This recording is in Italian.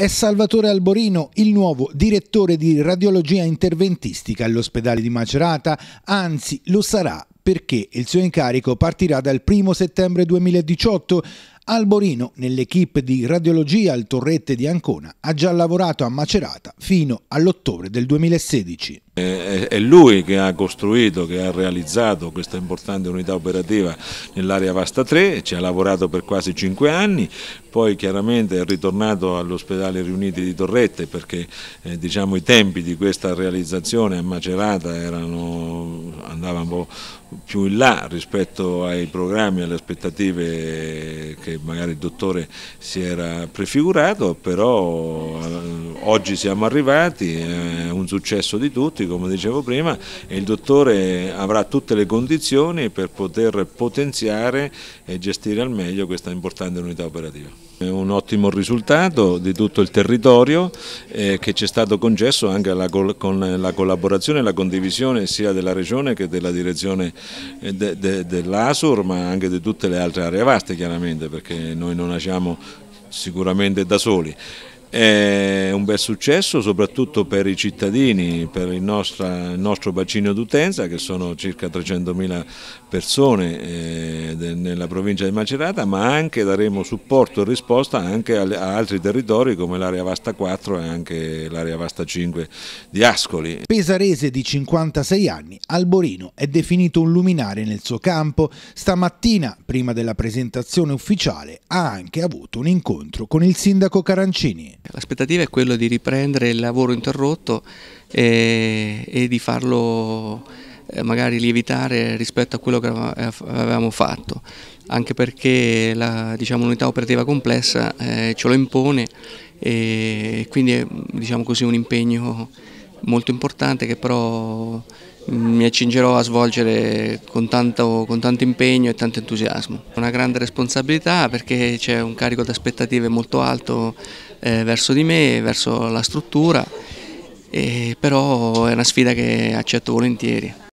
È Salvatore Alborino il nuovo direttore di radiologia interventistica all'ospedale di Macerata, anzi lo sarà perché il suo incarico partirà dal 1 settembre 2018. Alborino, nell'equipe di radiologia al Torrette di Ancona, ha già lavorato a Macerata fino all'ottobre del 2016. È lui che ha costruito, che ha realizzato questa importante unità operativa nell'area Vasta 3, ci ha lavorato per quasi cinque anni, poi chiaramente è ritornato all'ospedale Riuniti di Torrette perché eh, diciamo, i tempi di questa realizzazione a Macerata erano andava un po' più in là rispetto ai programmi e alle aspettative che magari il dottore si era prefigurato, però oggi siamo arrivati, è un successo di tutti come dicevo prima e il dottore avrà tutte le condizioni per poter potenziare e gestire al meglio questa importante unità operativa. È un ottimo risultato di tutto il territorio eh, che ci è stato concesso anche la, con la collaborazione e la condivisione sia della Regione che della direzione eh, de, de, dell'ASUR ma anche di tutte le altre aree vaste chiaramente perché noi non agiamo sicuramente da soli. È un bel successo soprattutto per i cittadini, per il nostro, il nostro bacino d'utenza che sono circa 300.000 persone. Eh, nella provincia di Macerata, ma anche daremo supporto e risposta anche a altri territori come l'area vasta 4 e anche l'area vasta 5 di Ascoli. Pesarese di 56 anni, Alborino è definito un luminare nel suo campo. Stamattina, prima della presentazione ufficiale, ha anche avuto un incontro con il sindaco Carancini. L'aspettativa è quella di riprendere il lavoro interrotto e, e di farlo eh, magari lievitare rispetto a quello che eh, avevamo fatto, anche perché diciamo, l'unità diciamo, operativa complessa eh, ce lo impone e quindi è diciamo così, un impegno molto importante che però mm, mi accingerò a svolgere con tanto, con tanto impegno e tanto entusiasmo. Una grande responsabilità perché c'è un carico di aspettative molto alto eh, verso di me, verso la struttura, eh, però è una sfida che accetto volentieri.